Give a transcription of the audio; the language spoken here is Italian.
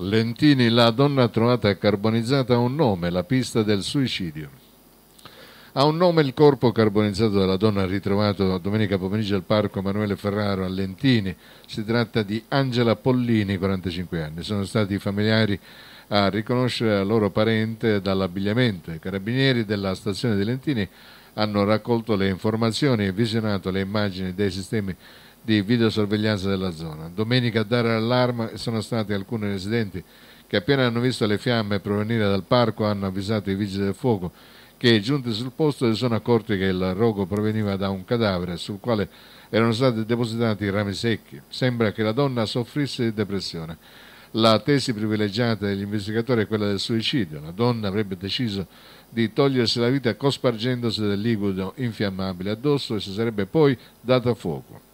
Lentini, la donna trovata carbonizzata ha un nome, la pista del suicidio. Ha un nome il corpo carbonizzato della donna ritrovato domenica pomeriggio al parco Emanuele Ferraro a Lentini. Si tratta di Angela Pollini, 45 anni. Sono stati i familiari a riconoscere la loro parente dall'abbigliamento. I carabinieri della stazione di Lentini hanno raccolto le informazioni e visionato le immagini dei sistemi di videosorveglianza della zona. Domenica a dare l'allarme sono stati alcuni residenti che appena hanno visto le fiamme provenire dal parco hanno avvisato i vigili del fuoco che giunti sul posto si sono accorti che il rogo proveniva da un cadavere sul quale erano stati depositati i rami secchi. Sembra che la donna soffrisse di depressione. La tesi privilegiata degli investigatori è quella del suicidio. La donna avrebbe deciso di togliersi la vita cospargendosi del liquido infiammabile addosso e si sarebbe poi data fuoco.